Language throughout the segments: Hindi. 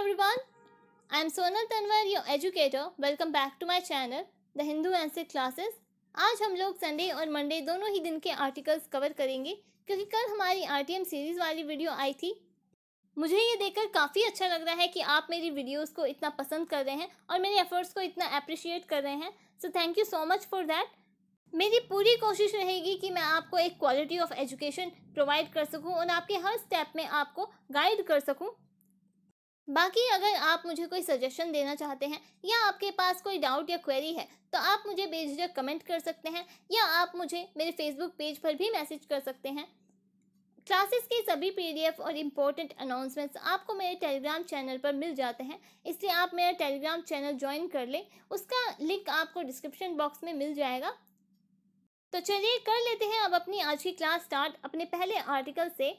everyone, I am Sonal Tanwar, your educator. Welcome back to my channel, The Hindu Answer Classes. आज हम लोग संडे और मंडे दोनों ही दिन के आर्टिकल्स कवर करेंगे क्योंकि कल हमारी आरटीएम सीरीज़ वाली वीडियो आई थी मुझे ये देखकर काफ़ी अच्छा लग रहा है कि आप मेरी वीडियोस को इतना पसंद कर रहे हैं और मेरे एफर्ट्स को इतना अप्रिशिएट कर रहे हैं so thank you so much for that मेरी पूरी कोशिश रहेगी कि मैं आपको एक क्वालिटी ऑफ एजुकेशन प्रोवाइड कर सकूं और आपके हर स्टेप में आपको गाइड कर सकूं बाकी अगर आप मुझे कोई सजेशन देना चाहते हैं या आपके पास कोई डाउट या क्वेरी है तो आप मुझे बेझिझक कमेंट कर सकते हैं या आप मुझे मेरे फेसबुक पेज पर भी मैसेज कर सकते हैं क्लासेस के सभी पीडीएफ और इम्पोर्टेंट अनाउंसमेंट्स आपको मेरे टेलीग्राम चैनल पर मिल जाते हैं इसलिए आप मेरा टेलीग्राम चैनल ज्वाइन कर लें उसका लिंक आपको डिस्क्रिप्शन बॉक्स में मिल जाएगा तो चलिए कर लेते हैं अब अपनी आज की क्लास स्टार्ट अपने पहले आर्टिकल से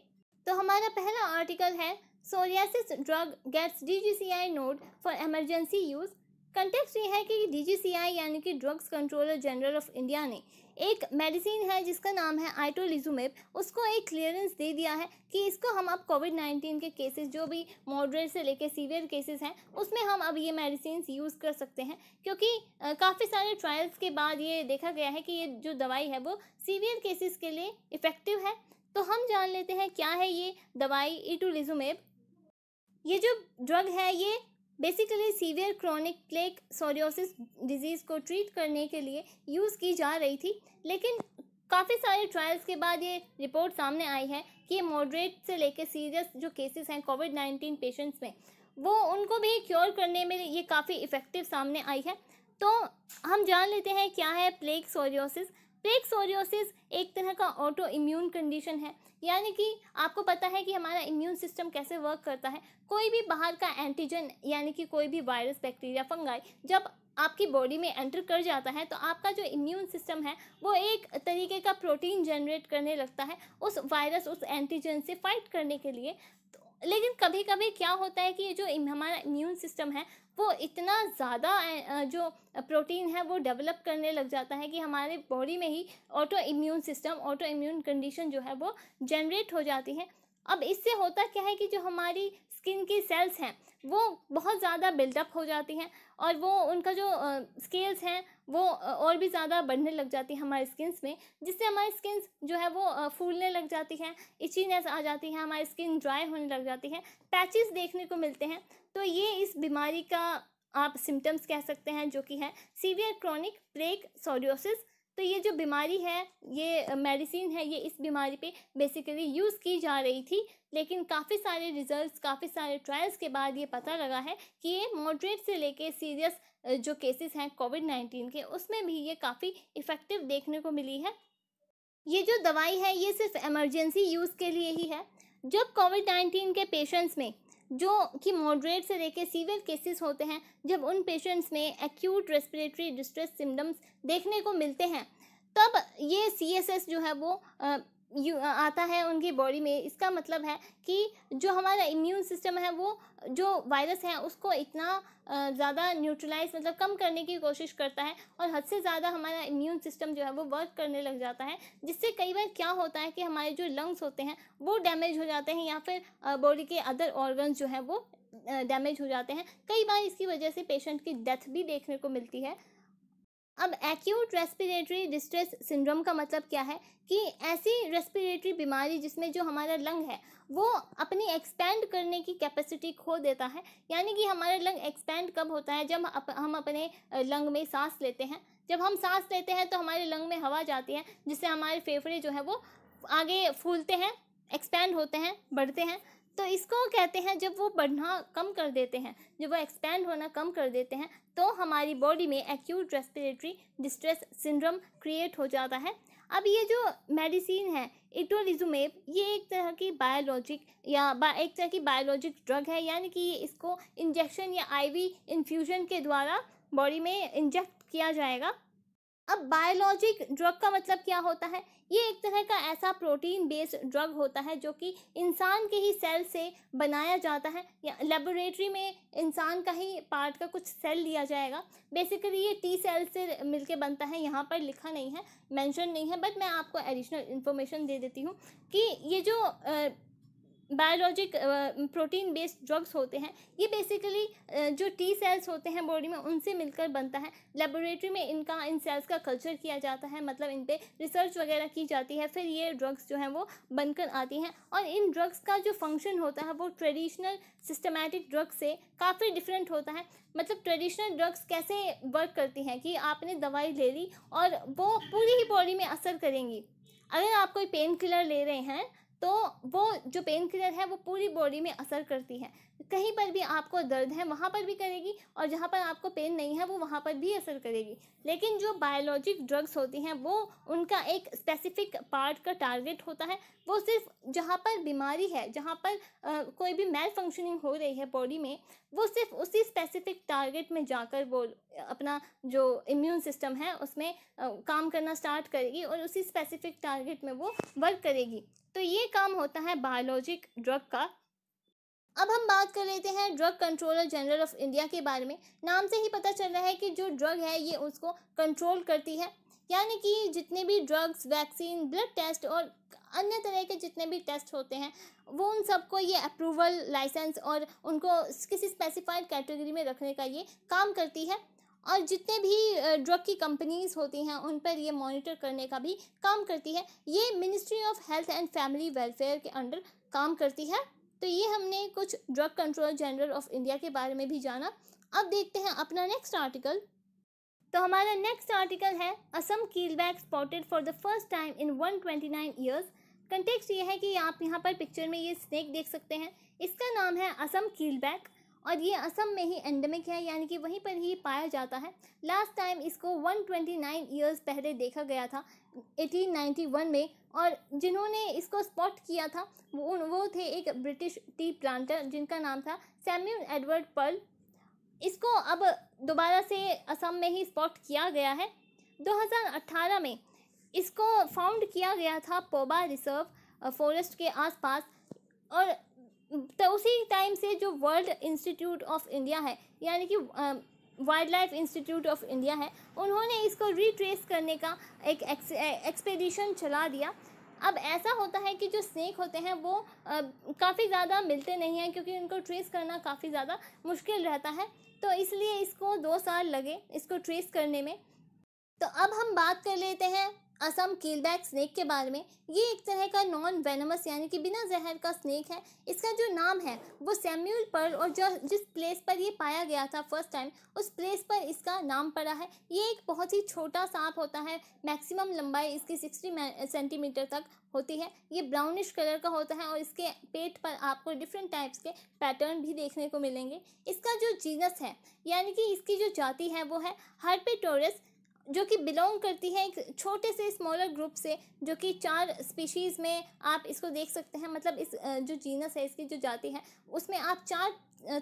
तो हमारा पहला आर्टिकल है psoriasis drug gets DGCI nod for emergency use context ये है कि डीजीसीआई यानी कि drugs controller general of India ने एक मेडिसिन है जिसका नाम है आइटोलिजुमेब उसको एक क्लियरेंस दे दिया है कि इसको हम अब कोविड नाइन्टीन के केसेस जो भी मॉडरेट से लेके सीवियर केसेस हैं उसमें हम अब ये मेडिसिन यूज़ कर सकते हैं क्योंकि काफ़ी सारे ट्रायल्स के बाद ये देखा गया है कि ये जो दवाई है वो सीवियर केसेस के लिए इफ़ेक्टिव है तो हम जान लेते हैं क्या है ये दवाई इटोलिजुमेब ये जो ड्रग है ये basically severe chronic plaque psoriasis disease को ट्रीट करने के लिए यूज़ की जा रही थी लेकिन काफ़ी सारे ट्रायल्स के बाद ये रिपोर्ट सामने आई है कि ये मॉडरेट से लेकर सीरियस जो केसेस हैं कोविड नाइन्टीन पेशेंट्स में वो उनको भी क्योर करने में ये काफ़ी इफ़ेक्टिव सामने आई है तो हम जान लेते हैं क्या है प्लेग सोरियोसिस पेक सोरियोसिस एक तरह का ऑटो इम्यून कंडीशन है यानी कि आपको पता है कि हमारा इम्यून सिस्टम कैसे वर्क करता है कोई भी बाहर का एंटीजन यानी कि कोई भी वायरस बैक्टीरिया फंगाई जब आपकी बॉडी में एंटर कर जाता है तो आपका जो इम्यून सिस्टम है वो एक तरीके का प्रोटीन जनरेट करने लगता है उस वायरस उस एंटीजन से फाइट करने के लिए तो लेकिन कभी कभी क्या होता है कि ये जो हमारा इम्यून सिस्टम है वो इतना ज़्यादा जो प्रोटीन है वो डेवलप करने लग जाता है कि हमारे बॉडी में ही autoimmune system autoimmune condition जो है वो जनरेट हो जाती है अब इससे होता क्या है कि जो हमारी स्किन की सेल्स हैं वो बहुत ज़्यादा बिल्डअप हो जाती हैं और वो उनका जो स्केल्स हैं वो और भी ज़्यादा बढ़ने लग जाती है हमारे स्किन्स में जिससे हमारी स्किन जो है वो फूलने लग जाती हैं इचीनेस आ जाती है हमारी स्किन ड्राई होने लग जाती है पैचेस देखने को मिलते हैं तो ये इस बीमारी का आप सिम्टम्स कह सकते हैं जो कि है सीवियर क्रॉनिक प्लेक सोरियोसिस तो ये जो बीमारी है ये मेडिसिन है ये इस बीमारी पे बेसिकली यूज़ की जा रही थी लेकिन काफ़ी सारे रिजल्ट्स काफ़ी सारे ट्रायल्स के बाद ये पता लगा है कि ये मॉडरेट से लेके सीरियस जो केसेस हैं कोविड नाइन्टीन के उसमें भी ये काफ़ी इफ़ेक्टिव देखने को मिली है ये जो दवाई है ये सिर्फ इमरजेंसी यूज़ के लिए ही है जब कोविड नाइन्टीन के पेशेंट्स में जो कि मॉडरेट से लेके सीवियर केसेस होते हैं जब उन पेशेंट्स में एक्यूट रेस्पिरेटरी डिस्ट्रेस सिम्टम्स देखने को मिलते हैं तब ये सी जो है वो यू आता है उनकी बॉडी में इसका मतलब है कि जो हमारा इम्यून सिस्टम है वो जो वायरस है उसको इतना ज़्यादा न्यूट्रलाइज मतलब कम करने की कोशिश करता है और हद से ज़्यादा हमारा इम्यून सिस्टम जो है वो वर्क करने लग जाता है जिससे कई बार क्या होता है कि हमारे जो लंग्स होते हैं वो डैमेज हो जाते हैं या फिर बॉडी के अदर ऑर्गन्स जो हैं वो डैमेज हो जाते हैं कई बार इसकी वजह से पेशेंट की डेथ भी देखने को मिलती है अब एक्यूट रेस्पिरेटरी डिस्ट्रेस सिंड्रोम का मतलब क्या है कि ऐसी रेस्पिरेटरी बीमारी जिसमें जो हमारा लंग है वो अपनी एक्सपेंड करने की कैपेसिटी खो देता है यानी कि हमारा लंग एक्सपेंड कब होता है जब हम अपने लंग में सांस लेते हैं जब हम सांस लेते हैं तो हमारे लंग में हवा जाती है जिससे हमारे फेफड़े जो है वो आगे फूलते हैं एक्सपेंड होते हैं बढ़ते हैं तो इसको कहते हैं जब वो बढ़ना कम कर देते हैं जब वो एक्सपेंड होना कम कर देते हैं तो हमारी बॉडी में acute respiratory distress syndrome create हो जाता है अब ये जो मेडिसिन है इटोलिजुमेब ये एक तरह की बायोलॉजिक या बा, एक तरह की बायोलॉजिक ड्रग है यानी कि इसको इंजेक्शन या आईवी इन्फ्यूजन के द्वारा बॉडी में इंजेक्ट किया जाएगा अब बायोलॉजिक ड्रग का मतलब क्या होता है ये एक तरह का ऐसा प्रोटीन बेस्ड ड्रग होता है जो कि इंसान के ही सेल से बनाया जाता है या लेबोरेटरी में इंसान का ही पार्ट का कुछ सेल लिया जाएगा बेसिकली ये टी सेल से मिलके बनता है यहाँ पर लिखा नहीं है मेंशन नहीं है बट मैं आपको एडिशनल इन्फॉर्मेशन दे देती हूँ कि ये जो ah, biologic protein based drugs होते हैं ये बेसिकली uh, जो टी सेल्स होते हैं बॉडी में उनसे मिलकर बनता है लेबोरेटरी में इनका इन सेल्स का कल्चर किया जाता है मतलब इन पर रिसर्च वगैरह की जाती है फिर ये ड्रग्स जो हैं वो बनकर आती हैं और इन ड्रग्स का जो फंक्शन होता है वो ट्रेडिशनल सिस्टमेटिक ड्रग्स से काफ़ी डिफरेंट होता है मतलब ट्रेडिशनल ड्रग्स कैसे वर्क करती हैं कि आपने दवाई ले ली और वो पूरी ही बॉडी में असर करेंगी अगर आप कोई पेन किलर ले रहे हैं तो वो जो पेन किलर है वो पूरी बॉडी में असर करती है कहीं पर भी आपको दर्द है वहाँ पर भी करेगी और जहाँ पर आपको पेन नहीं है वो वहाँ पर भी असर करेगी लेकिन जो बायोलॉजिक ड्रग्स होती हैं वो उनका एक स्पेसिफिक पार्ट का टारगेट होता है वो सिर्फ जहाँ पर बीमारी है जहाँ पर आ, कोई भी मेल फंक्शनिंग हो रही है बॉडी में वो सिर्फ उसी स्पेसिफिक टारगेट में जाकर वो अपना जो इम्यून सिस्टम है उसमें आ, काम करना स्टार्ट करेगी और उसी स्पेसिफिक टारगेट में वो वर्क करेगी तो ये काम होता है बायोलॉजिक ड्रग का अब हम बात कर लेते हैं drug controller general of India के बारे में नाम से ही पता चल रहा है कि जो ड्रग है ये उसको कंट्रोल करती है यानी कि जितने भी ड्रग्स वैक्सीन ब्लड टेस्ट और अन्य तरह के जितने भी टेस्ट होते हैं वो उन सबको ये अप्रूवल लाइसेंस और उनको किसी स्पेसिफाइड कैटेगरी में रखने का ये काम करती है और जितने भी ड्रग की कंपनीज होती हैं उन पर ये मॉनिटर करने का भी काम करती है ये ministry of health and family welfare के अंडर काम करती है तो ये हमने कुछ drug control general of India के बारे में भी जाना अब देखते हैं अपना नेक्स्ट आर्टिकल तो हमारा नेक्स्ट आर्टिकल है Assam keelback spotted for the first time in nine years context ये है कि आप यहाँ पर पिक्चर में ये स्नेक देख सकते हैं इसका नाम है असम कील बैग और ये असम में ही एंडेमिक है यानी कि वहीं पर ही पाया जाता है लास्ट टाइम इसको 129 ईयर्स पहले देखा गया था 1891 में और जिन्होंने इसको स्पॉट किया था वो वो थे एक ब्रिटिश टी प्लांटर जिनका नाम था सैम्यूल एडवर्ड पर्ल इसको अब दोबारा से असम में ही स्पॉट किया गया है 2018 में इसको फाउंड किया गया था पोबा रिजर्व फॉरेस्ट के आसपास और तो उसी टाइम से जो वर्ल्ड इंस्टीट्यूट ऑफ इंडिया है यानी कि wildlife institute of India है उन्होंने इसको रिट्रेस करने का एक एक्सपेडिशन चला दिया अब ऐसा होता है कि जो स्नेक होते हैं वो काफ़ी ज़्यादा मिलते नहीं हैं क्योंकि उनको ट्रेस करना काफ़ी ज़्यादा मुश्किल रहता है तो इसलिए इसको दो साल लगे इसको ट्रेस करने में तो अब हम बात कर लेते हैं असम कीलबैक स्नेक के बारे में ये एक तरह का नॉन वेनमस यानी कि बिना जहर का स्नेक है इसका जो नाम है वो सैम्यूल पर्ल और जो जिस प्लेस पर ये पाया गया था फर्स्ट टाइम उस प्लेस पर इसका नाम पड़ा है ये एक बहुत ही छोटा सांप होता है मैक्सिमम लंबाई इसकी सिक्सटी सेंटीमीटर तक होती है ये ब्राउनिश कलर का होता है और इसके पेट पर आपको डिफरेंट टाइप्स के पैटर्न भी देखने को मिलेंगे इसका जो जीनस है यानी कि इसकी जो जाति है वो है हर्पेटोरस जो कि बिलोंग करती है एक छोटे से स्मॉलर ग्रुप से जो कि चार स्पीशीज़ में आप इसको देख सकते हैं मतलब इस जो जीनस है इसकी जो जाति है उसमें आप चार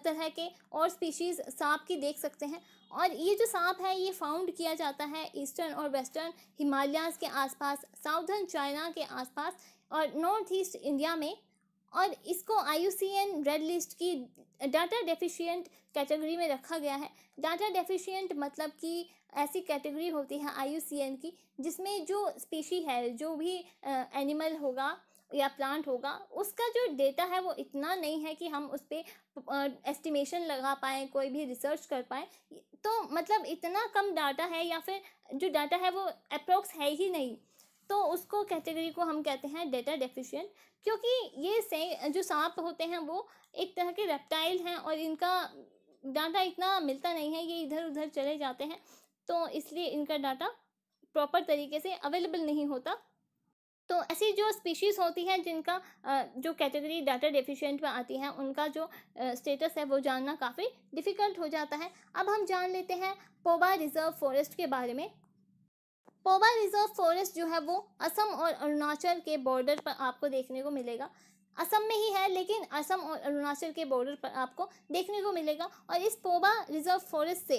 तरह के और स्पीशीज़ सांप की देख सकते हैं और ये जो सांप है ये फाउंड किया जाता है ईस्टर्न और वेस्टर्न हिमालयाज के आसपास साउथर्न चाइना के आसपास और नॉर्थ ईस्ट इंडिया में और इसको आई रेड लिस्ट की डाटा डेफिशिएंट कैटेगरी में रखा गया है डाटा डेफिशिएंट मतलब कि ऐसी कैटेगरी होती है आई की जिसमें जो स्पीशी है जो भी एनिमल होगा या प्लांट होगा उसका जो डेटा है वो इतना नहीं है कि हम उस पर एस्टिमेशन लगा पाएँ कोई भी रिसर्च कर पाए तो मतलब इतना कम डाटा है या फिर जो डाटा है वो अप्रोक्स है ही नहीं तो उसको कैटेगरी को हम कहते हैं डेटा डेफिशिएंट क्योंकि ये से जो सांप होते हैं वो एक तरह के रेप्टाइल हैं और इनका डाटा इतना मिलता नहीं है ये इधर उधर चले जाते हैं तो इसलिए इनका डाटा प्रॉपर तरीके से अवेलेबल नहीं होता तो ऐसी जो स्पीशीज़ होती हैं जिनका जो कैटेगरी डाटा डेफिशिएंट में आती हैं उनका जो स्टेटस है वो जानना काफ़ी डिफ़िकल्ट हो जाता है अब हम जान लेते हैं पोबा रिज़र्व फॉरेस्ट के बारे में पोबा रिज़र्व फॉरेस्ट जो है वो असम और अरुणाचल के बॉर्डर पर आपको देखने को मिलेगा असम में ही है लेकिन असम और अरुणाचल के बॉर्डर पर आपको देखने को मिलेगा और इस पोबा रिजर्व फॉरेस्ट से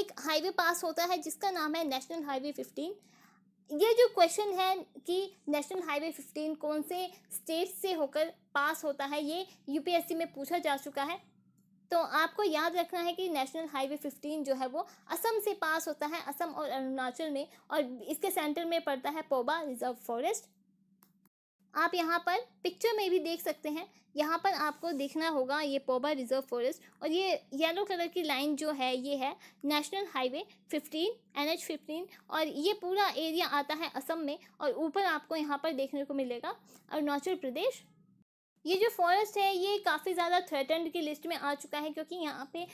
एक हाईवे पास होता है जिसका नाम है नेशनल हाईवे फिफ्टीन ये जो क्वेश्चन है कि नेशनल हाईवे फिफ्टीन कौन से स्टेट से होकर पास होता है ये यूपीएससी में पूछा जा चुका है तो आपको याद रखना है कि नेशनल हाईवे फिफ्टीन जो है वो असम से पास होता है असम और अरुणाचल में और इसके सेंटर में पड़ता है पोबा रिजर्व फॉरेस्ट आप यहाँ पर पिक्चर में भी देख सकते हैं यहाँ पर आपको देखना होगा ये पोबा रिजर्व फॉरेस्ट और ये येलो कलर की लाइन जो है ये है नेशनल हाईवे 15 एन एच और ये पूरा एरिया आता है असम में और ऊपर आपको यहाँ पर देखने को मिलेगा अरुणाचल प्रदेश ये जो फॉरेस्ट है ये काफ़ी ज़्यादा थ्रेटेंड की लिस्ट में आ चुका है क्योंकि यहाँ पे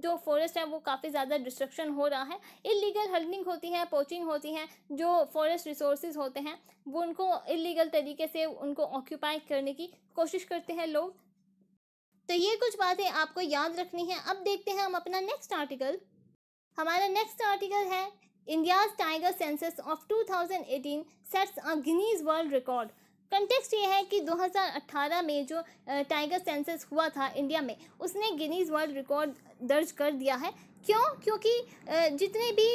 जो फॉरेस्ट है वो काफ़ी ज़्यादा डिस्ट्रक्शन हो रहा है इलीगल हर्निंग होती है पोचिंग होती है जो फॉरेस्ट रिसोर्सेज होते हैं वो उनको इलीगल तरीके से उनको ऑक्यूपाई करने की कोशिश करते हैं लोग तो ये कुछ बातें आपको याद रखनी है अब देखते हैं हम अपना नेक्स्ट आर्टिकल हमारा नेक्स्ट आर्टिकल है India's tiger census of 2018 sets a Guinness world record context ये है कि 2018 में जो टाइगर सेंसस हुआ था इंडिया में उसने गिनीज वर्ल्ड रिकॉर्ड दर्ज कर दिया है क्यों क्योंकि जितने भी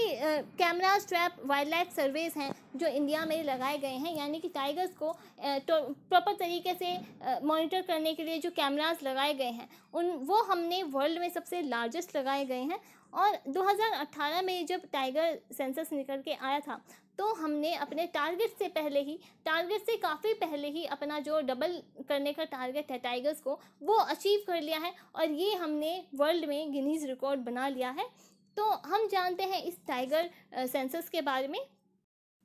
camera trap wildlife surveys हैं जो इंडिया में लगाए गए हैं यानी कि टाइगर्स को तो प्रॉपर तरीके से मॉनिटर करने के लिए जो कैमरास लगाए गए हैं उन वो हमने वर्ल्ड में सबसे लार्जेस्ट लगाए गए हैं और 2018 में जब टाइगर सेंसस निकल के आया था तो हमने अपने टारगेट से पहले ही टारगेट से काफ़ी पहले ही अपना जो डबल करने का टारगेट है टाइगर्स को वो अचीव कर लिया है और ये हमने वर्ल्ड में गिनीज रिकॉर्ड बना लिया है तो हम जानते हैं इस टाइगर सेंसस के बारे में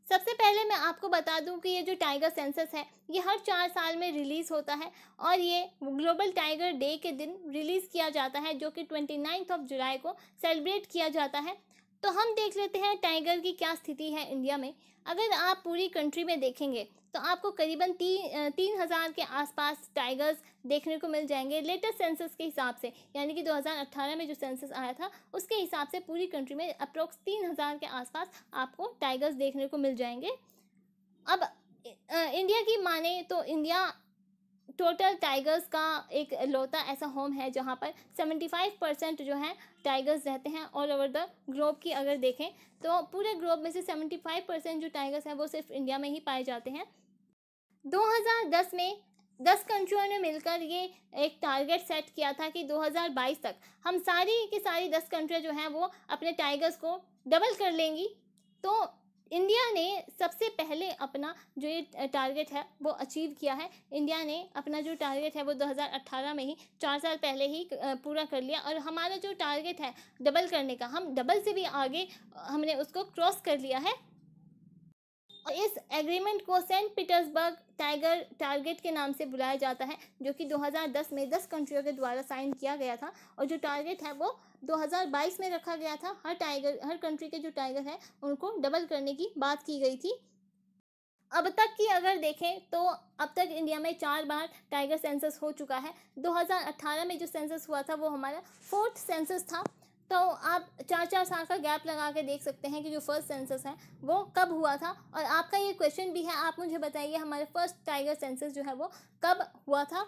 सबसे पहले मैं आपको बता दूं कि ये जो टाइगर सेंसस है ये हर चार साल में रिलीज़ होता है और ये ग्लोबल टाइगर डे के दिन रिलीज़ किया जाता है जो कि ट्वेंटी नाइन्थ ऑफ जुलाई को सेलिब्रेट किया जाता है तो हम देख लेते हैं टाइगर की क्या स्थिति है इंडिया में अगर आप पूरी कंट्री में देखेंगे तो आपको करीबन तीन तीन हज़ार के आसपास टाइगर्स देखने को मिल जाएंगे लेटेस्ट सेंसस के हिसाब से यानी कि 2018 में जो सेंसस आया था उसके हिसाब से पूरी कंट्री में अप्रोक्स तीन हज़ार के आसपास आपको टाइगर्स देखने को मिल जाएंगे अब इंडिया की माने तो इंडिया टोटल टाइगर्स का एक लौता ऐसा होम है जहाँ पर 75 परसेंट जो है टाइगर्स रहते हैं ऑल ओवर द ग्लोब की अगर देखें तो पूरे ग्लोब में से 75 परसेंट जो टाइगर्स हैं वो सिर्फ इंडिया में ही पाए जाते हैं 2010 में दस कंट्रियों ने मिलकर ये एक टारगेट सेट किया था कि 2022 तक हम सारी की सारी दस कंट्रियाँ जो हैं वो अपने टाइगर्स को डबल कर लेंगी तो इंडिया ने सबसे पहले अपना जो ये टारगेट है वो अचीव किया है इंडिया ने अपना जो टारगेट है वो 2018 में ही चार साल पहले ही पूरा कर लिया और हमारा जो टारगेट है डबल करने का हम डबल से भी आगे हमने उसको क्रॉस कर लिया है और इस एग्रीमेंट को सेंट पीटर्सबर्ग टाइगर टारगेट के नाम से बुलाया जाता है जो कि 2010 में 10 कंट्रियों के द्वारा साइन किया गया था और जो टारगेट है वो 2022 में रखा गया था हर टाइगर हर कंट्री के जो टाइगर हैं उनको डबल करने की बात की गई थी अब तक की अगर देखें तो अब तक इंडिया में चार बार टाइगर सेंसस हो चुका है 2018 में जो सेंसस हुआ था वो हमारा फोर्थ सेंसस था तो आप चार चार साल का गैप लगा के देख सकते हैं कि जो फर्स्ट सेंसस है वो कब हुआ था और आपका ये क्वेश्चन भी है आप मुझे बताइए हमारे फर्स्ट टाइगर सेंसस जो है वो कब हुआ था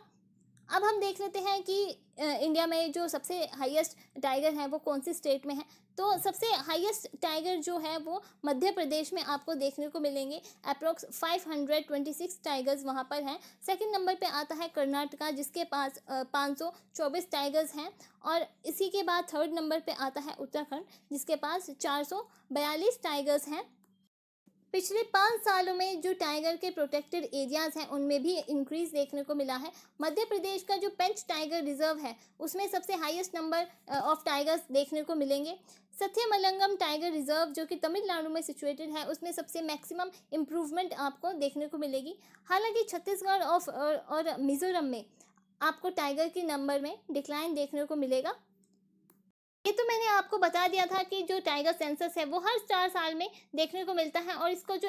अब हम देख लेते हैं कि इंडिया में जो सबसे हाईएस्ट टाइगर है वो कौन सी स्टेट में है तो सबसे हाईएस्ट टाइगर जो है वो मध्य प्रदेश में आपको देखने को मिलेंगे अप्रोक्स 526 टाइगर्स वहाँ पर हैं सेकंड नंबर पे आता है कर्नाटका जिसके पास पाँच सौ चौबीस टाइगर्स हैं और इसी के बाद थर्ड नंबर पे आता है उत्तराखंड जिसके पास चार सौ बयालीस टाइगर्स हैं पिछले पाँच सालों में जो टाइगर के प्रोटेक्टेड एरियाज़ हैं उनमें भी इंक्रीज देखने को मिला है मध्य प्रदेश का जो पेंच टाइगर रिजर्व है उसमें सबसे हाईएस्ट नंबर ऑफ टाइगर्स देखने को मिलेंगे सत्यमलंगम टाइगर रिजर्व जो कि तमिलनाडु में सिचुएटेड है उसमें सबसे मैक्सिमम इम्प्रूवमेंट आपको देखने को मिलेगी हालांकि छत्तीसगढ़ ऑफ और, और मिज़ोरम में आपको टाइगर के नंबर में डिक्लाइन देखने को मिलेगा ये तो मैंने आपको बता दिया था कि जो टाइगर सेंसस है वो हर चार साल में देखने को मिलता है और इसको जो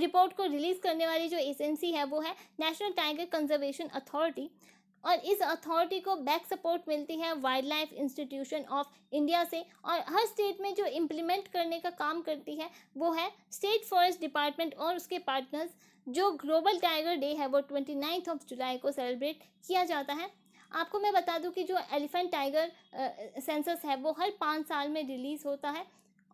रिपोर्ट को रिलीज़ करने वाली जो एजेंसी है वो है नेशनल टाइगर कंजर्वेशन अथॉरिटी और इस अथॉरिटी को बैक सपोर्ट मिलती है wildlife institution of India से और हर स्टेट में जो इम्प्लीमेंट करने का काम करती है वो है स्टेट फॉरेस्ट डिपार्टमेंट और उसके पार्टनर्स जो ग्लोबल टाइगर डे है वो ट्वेंटी ऑफ जुलाई को सेलिब्रेट किया जाता है आपको मैं बता दूं कि जो एलिफेंट टाइगर सेंसस है वो हर पाँच साल में रिलीज़ होता है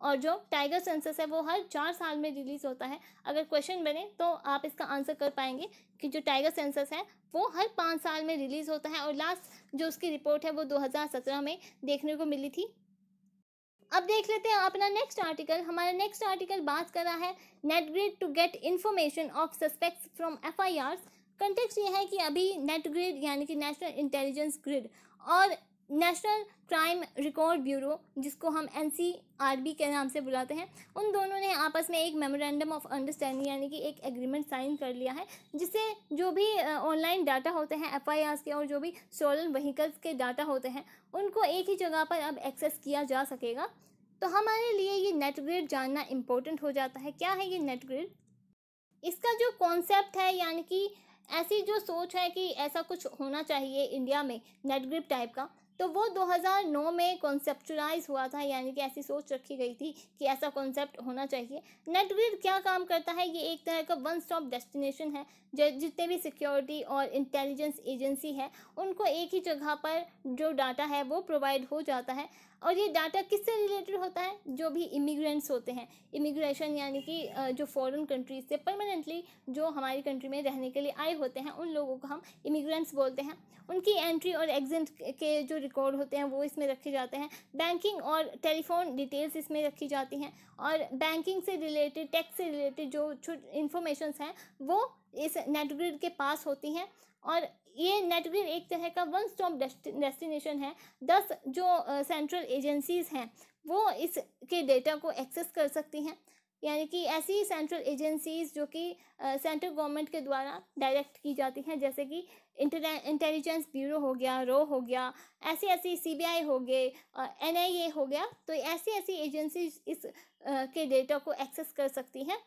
और जो टाइगर सेंसस है वो हर चार साल में रिलीज़ होता है अगर क्वेश्चन बने तो आप इसका आंसर कर पाएंगे कि जो टाइगर सेंसस है वो हर पाँच साल में रिलीज़ होता है और लास्ट जो उसकी रिपोर्ट है वो दो में देखने को मिली थी अब देख लेते हैं अपना नेक्स्ट आर्टिकल हमारा नेक्स्ट आर्टिकल बात कर रहा है NATGRID to get information of suspects from F I context ये है कि अभी नेट ग्रिड यानी कि नेशनल इंटेलिजेंस ग्रिड और नेशनल क्राइम रिकॉर्ड ब्यूरो जिसको हम एन के नाम से बुलाते हैं उन दोनों ने आपस में एक मेमोरेंडम ऑफ अंडरस्टैंडिंग यानी कि एक एग्रीमेंट साइन कर लिया है जिससे जो भी ऑनलाइन डाटा होते हैं एफ के और जो भी सोलन व्हीकल्स के डाटा होते हैं उनको एक ही जगह पर अब एक्सेस किया जा सकेगा तो हमारे लिए ये नेट ग्रिड जानना इम्पोर्टेंट हो जाता है क्या है ये नेट ग्रिड इसका जो कॉन्सेप्ट है यानी कि ऐसी जो सोच है कि ऐसा कुछ होना चाहिए इंडिया में नेट ग्रिप टाइप का तो वो 2009 में कॉन्सेप्चुलाइज हुआ था यानी कि ऐसी सोच रखी गई थी कि ऐसा कॉन्सेप्ट होना चाहिए नेट ग्रिप क्या काम करता है ये एक तरह का वन स्टॉप डेस्टिनेशन है जो जितने भी सिक्योरिटी और इंटेलिजेंस एजेंसी है उनको एक ही जगह पर जो डाटा है वो प्रोवाइड हो जाता है और ये डाटा किससे रिलेटेड होता है जो भी इमिग्रेंट्स होते हैं इमिग्रेशन यानी कि जो फॉरेन कंट्रीज से परमानेंटली जो हमारी कंट्री में रहने के लिए आए होते हैं उन लोगों को हम इमिग्रेंट्स बोलते हैं उनकी एंट्री और एग्जिट के जो रिकॉर्ड होते हैं वो इसमें रखे जाते हैं बैंकिंग और टेलीफोन डिटेल्स इसमें रखी जाती हैं और बैंकिंग से रिलेटेड टैक्स से रिलेटेड जो इन्फॉर्मेशन हैं वो इस नेटग्रिड के पास होती हैं और ये नेटग्रीन एक तरह का वन स्टॉप डेस्टिनेशन है दस जो सेंट्रल एजेंसीज हैं वो इसके डेटा को एक्सेस कर सकती हैं यानी कि ऐसी सेंट्रल एजेंसीज जो कि सेंट्रल गवर्नमेंट के द्वारा डायरेक्ट की जाती हैं जैसे कि इंटेलिजेंस ब्यूरो हो गया रो हो गया ऐसी ऐसी सीबीआई हो गए एनआईए हो गया तो ऐसी ऐसी एजेंसीज इस आ, के डेटा को एक्सेस कर सकती हैं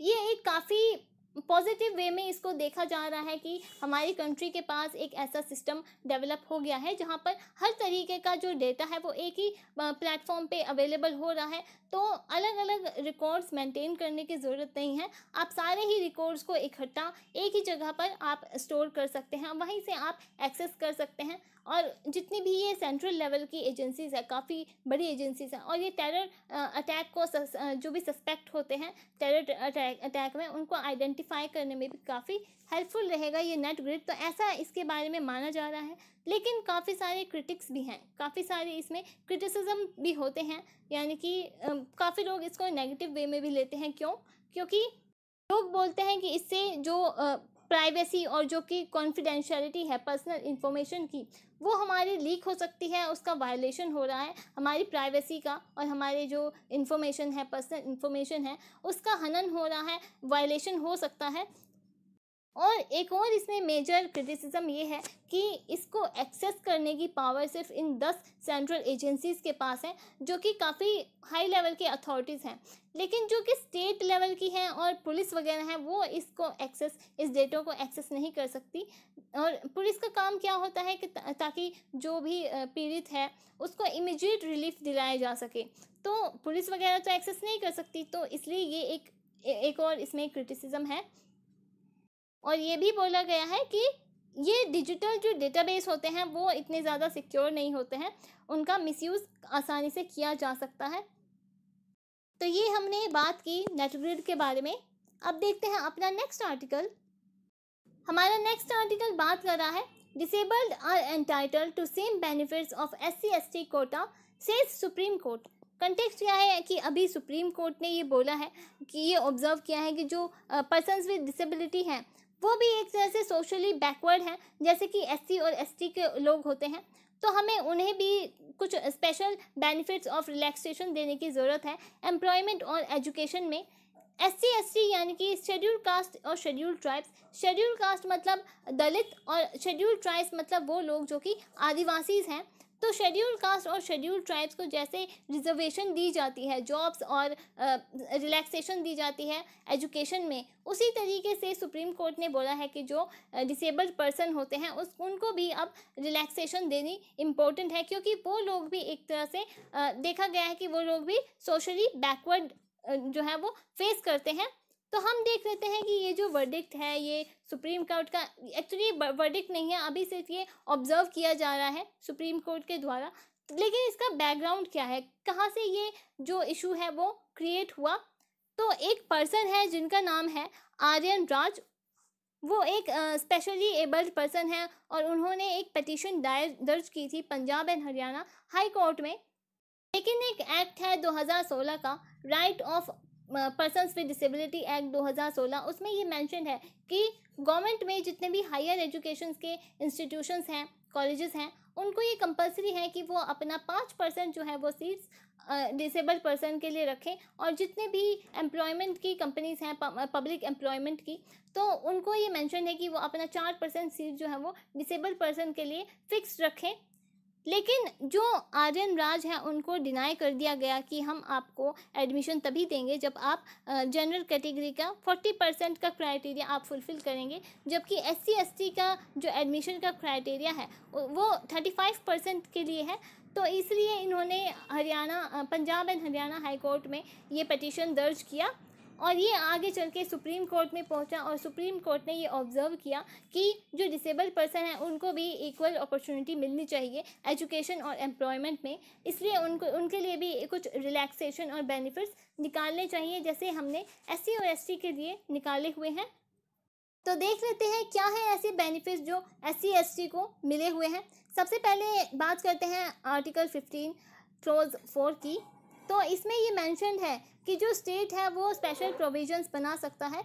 ये एक काफ़ी पॉजिटिव वे में इसको देखा जा रहा है कि हमारी कंट्री के पास एक ऐसा सिस्टम डेवलप हो गया है जहाँ पर हर तरीके का जो डेटा है वो एक ही प्लेटफॉर्म पे अवेलेबल हो रहा है तो अलग अलग रिकॉर्ड्स मेंटेन करने की ज़रूरत नहीं है आप सारे ही रिकॉर्ड्स को इकट्ठा एक ही जगह पर आप स्टोर कर सकते हैं वहीं से आप एक्सेस कर सकते हैं और जितनी भी ये सेंट्रल लेवल की एजेंसीज़ है काफ़ी बड़ी एजेंसीज़ हैं और ये टेरर अटैक को सस, जो भी सस्पेक्ट होते हैं टेरर अटैक अटैक में उनको आइडेंटिफाई करने में भी काफ़ी हेल्पफुल रहेगा ये नेट ग्रिड तो ऐसा इसके बारे में माना जा रहा है लेकिन काफ़ी सारे क्रिटिक्स भी हैं काफ़ी सारे इसमें क्रिटिसिज्म भी होते हैं यानी कि काफ़ी लोग इसको नेगेटिव वे में भी लेते हैं क्यों क्योंकि लोग बोलते हैं कि इससे जो प्राइवेसी और जो कि कॉन्फिडेंशलिटी है पर्सनल इन्फॉर्मेशन की वो हमारी लीक हो सकती है उसका वायलेशन हो रहा है हमारी प्राइवेसी का और हमारे जो इन्फॉर्मेशन है पर्सनल इन्फॉर्मेशन है उसका हनन हो रहा है वायलेशन हो सकता है और एक और इसमें मेजर क्रिटिसिज्म ये है कि इसको एक्सेस करने की पावर सिर्फ इन दस सेंट्रल एजेंसीज़ के पास है जो कि काफ़ी हाई लेवल के अथॉरिटीज़ हैं लेकिन जो कि स्टेट लेवल की हैं और पुलिस वगैरह हैं वो इसको एक्सेस इस डेटा को एक्सेस नहीं कर सकती और पुलिस का काम क्या होता है कि ताकि जो भी पीड़ित है उसको इमिजिएट रिलीफ दिलाया जा सके तो पुलिस वगैरह तो एक्सेस नहीं कर सकती तो इसलिए ये एक एक और इसमें क्रिटिसिज्म है और ये भी बोला गया है कि ये डिजिटल जो डेटाबेस होते हैं वो इतने ज़्यादा सिक्योर नहीं होते हैं उनका मिसयूज़ आसानी से किया जा सकता है तो ये हमने बात की नेटग्रिड के बारे में अब देखते हैं अपना नेक्स्ट आर्टिकल हमारा नेक्स्ट आर्टिकल बात कर रहा है disabled are entitled to same benefits of S C S T quota says supreme court context क्या है कि अभी सुप्रीम कोर्ट ने ये बोला है कि ये ऑब्जर्व किया है कि जो पर्सनस विद डिसेबिलिटी हैं वो भी एक तरह से सोशली बैकवर्ड हैं जैसे कि एससी और एसटी के लोग होते हैं तो हमें उन्हें भी कुछ स्पेशल बेनिफिट्स ऑफ रिलैक्सेशन देने की ज़रूरत है एम्प्लॉयमेंट और एजुकेशन में एस सी एस टी यानी कि शेड्यूल कास्ट और शेड्यूल ट्राइब्स शेड्यूल कास्ट मतलब दलित और शेड्यूल ट्राइब्स मतलब वो लोग जो कि आदिवासीज़ हैं तो शेड्यूल कास्ट और शेड्यूल ट्राइब्स को जैसे रिजर्वेशन दी जाती है जॉब्स और रिलैक्सेशन दी जाती है एजुकेशन में उसी तरीके से सुप्रीम कोर्ट ने बोला है कि जो डिसेबल्ड पर्सन होते हैं उस उनको भी अब रिलैक्सेशन देनी इम्पोर्टेंट है क्योंकि वो लोग भी एक तरह से देखा गया है कि वो लोग भी सोशली बैकवर्ड जो है वो फेस करते हैं तो हम देख लेते हैं कि ये जो वर्डिक्ट है ये सुप्रीम कोर्ट का एक्चुअली वर्डिक्ट नहीं है अभी सिर्फ ये ऑब्जर्व किया जा रहा है सुप्रीम कोर्ट के द्वारा लेकिन इसका बैकग्राउंड क्या है कहाँ से ये जो इशू है वो क्रिएट हुआ तो एक पर्सन है जिनका नाम है आर्यन राज वो एक स्पेशली एबल्ड पर्सन है और उन्होंने एक पटिशन दायर दर्ज की थी Punjab and Haryana high court में लेकिन एक एक्ट है 2016 का right of person with disability act 2016 उसमें ये मेंशन है कि गवर्नमेंट में जितने भी हायर एजुकेशन के इंस्टीट्यूशंस हैं कॉलेजेस हैं उनको ये कंपलसरी है कि वो अपना पाँच परसेंट जो है वो सीट्स डिसेबल पर्सन के लिए रखें और जितने भी एम्प्लॉयमेंट की कंपनीज हैं पब्लिक एम्प्लॉयमेंट की तो उनको ये मेंशन है कि वो अपना चार परसेंट सीट जो है वो डिसेबल पर्सन के लिए फिक्स रखें लेकिन जो आर्यन राज हैं उनको डिनाई कर दिया गया कि हम आपको एडमिशन तभी देंगे जब आप जनरल कैटेगरी का फोर्टी परसेंट का क्राइटेरिया आप फुलफ़िल करेंगे जबकि एस सी का जो एडमिशन का क्राइटेरिया है वो थर्टी फाइव परसेंट के लिए है तो इसलिए इन्होंने Haryana Punjab and Haryana high court में ये पटिशन दर्ज किया और ये आगे चल के सुप्रीम कोर्ट में पहुंचा और सुप्रीम कोर्ट ने ये ऑब्ज़र्व किया कि जो डिसेबल पर्सन है उनको भी इक्वल अपॉर्चुनिटी मिलनी चाहिए एजुकेशन और एम्प्लॉयमेंट में इसलिए उनको उनके लिए भी कुछ रिलैक्सेशन और बेनिफिट्स निकालने चाहिए जैसे हमने एस सी और एस के लिए निकाले हुए हैं तो देख लेते हैं क्या है ऐसे बेनिफिट्स जो एस सी को मिले हुए हैं सबसे पहले बात करते हैं आर्टिकल फिफ्टीन क्लोज फोर की तो इसमें ये मैंशन है कि जो स्टेट है वो स्पेशल प्रोविजंस बना सकता है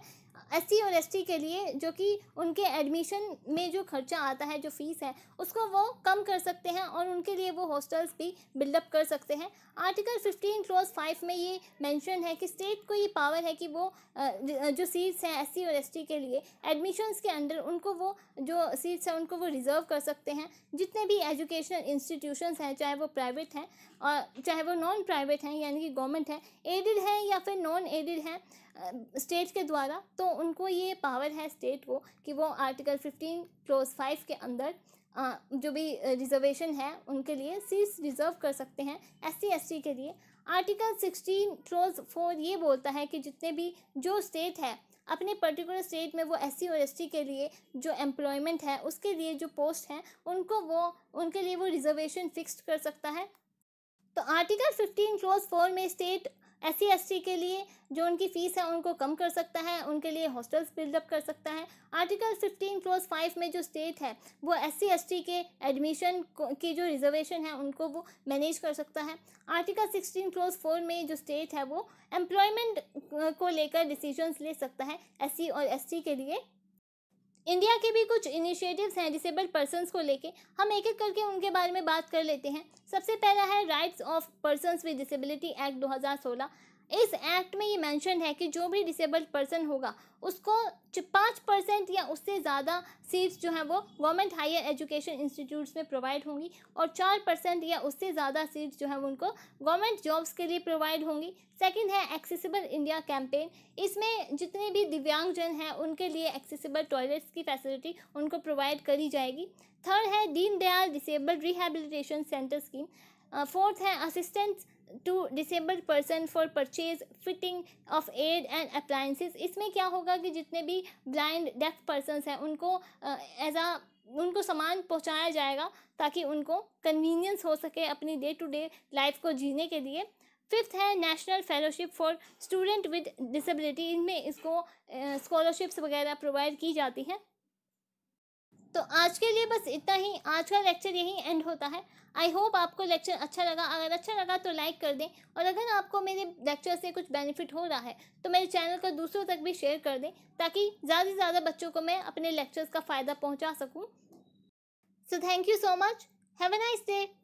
एस और एस के लिए जो कि उनके एडमिशन में जो खर्चा आता है जो फीस है उसको वो कम कर सकते हैं और उनके लिए वो हॉस्टल्स भी बिल्डअप कर सकते हैं आर्टिकल फिफ्टीन क्लोज फाइव में ये मैंशन है कि स्टेट को ये पावर है कि वो जो सीट्स हैं एस और एस के लिए एडमिशन्स के अंडर उनको वो जो सीट्स हैं उनको वो रिज़र्व कर सकते हैं जितने भी एजुकेशनल इंस्टीट्यूशंस हैं चाहे वो प्राइवेट हैं और चाहे वो नॉन प्राइवेट हैं यानी कि गवर्नमेंट है एडिड हैं या फिर नॉन एडिड हैं स्टेट के द्वारा तो उनको ये पावर है स्टेट को कि वो आर्टिकल फिफ्टीन क्लोज फाइव के अंदर आ, जो भी रिजर्वेशन है उनके लिए सीट्स रिजर्व कर सकते हैं एस सी के लिए आर्टिकल सिक्सटीन क्लोज फोर ये बोलता है कि जितने भी जो स्टेट है अपने पर्टिकुलर स्टेट में वो एस और एस के लिए जो एम्प्लॉयमेंट है उसके लिए जो पोस्ट हैं उनको वो उनके लिए वो रिजर्वेशन फ़िक्स कर सकता है तो आर्टिकल फिफ्टीन क्लोज फोर में स्टेट एस सी के लिए जो उनकी फ़ीस है उनको कम कर सकता है उनके लिए हॉस्टल्स बिल्डअप कर सकता है आर्टिकल फिफ्टीन क्लोज फाइव में जो स्टेट है वो एस सी के एडमिशन की जो रिजर्वेशन है उनको वो मैनेज कर सकता है आर्टिकल सिक्सटीन क्लोज फोर में जो स्टेट है वो एम्प्लॉयमेंट को लेकर डिसीजंस ले सकता है एस और एस के लिए इंडिया के भी कुछ इनिशिएटिव्स हैं डिसेबल्ड पर्सनस को लेके हम एक एक करके उनके बारे में बात कर लेते हैं सबसे पहला है rights of persons with disability act 2016 इस एक्ट में ये मेंशन है कि जो भी डिसेबल्ड पर्सन होगा उसको पाँच परसेंट या उससे ज़्यादा सीट्स जो हैं वो गवर्नमेंट हायर एजुकेशन इंस्टीट्यूट्स में प्रोवाइड होंगी और चार परसेंट या उससे ज़्यादा सीट्स जो हैं वो उनको गवर्नमेंट जॉब्स के लिए प्रोवाइड होंगी सेकंड है एक्सेसिबल इंडिया कैंपेन इसमें जितने भी दिव्यांगजन हैं उनके लिए एक्सेसिबल टॉयलेट्स की फैसिलिटी उनको प्रोवाइड करी जाएगी थर्ड है Deendayal disabled rehabilitation centre scheme fourth है assistance to disabled person for purchase fitting of aid and appliances इसमें क्या होगा कि जितने भी ब्लाइंड डेफ पर्सन हैं उनको एज आ उनको सामान पहुंचाया जाएगा ताकि उनको कन्वीनियंस हो सके अपनी डे टू डे लाइफ को जीने के लिए फिफ्थ है national fellowship for student with disability इनमें इसको स्कॉलरशिप्स वगैरह प्रोवाइड की जाती हैं तो आज के लिए बस इतना ही आज का लेक्चर यहीं एंड होता है आई होप आपको लेक्चर अच्छा लगा अगर अच्छा लगा तो लाइक कर दें और अगर आपको मेरे लेक्चर से कुछ बेनिफिट हो रहा है तो मेरे चैनल को दूसरों तक भी शेयर कर दें ताकि ज़्यादा से ज़्यादा बच्चों को मैं अपने लेक्चर्स का फ़ायदा पहुँचा सकूँ so thank you so much have a nice day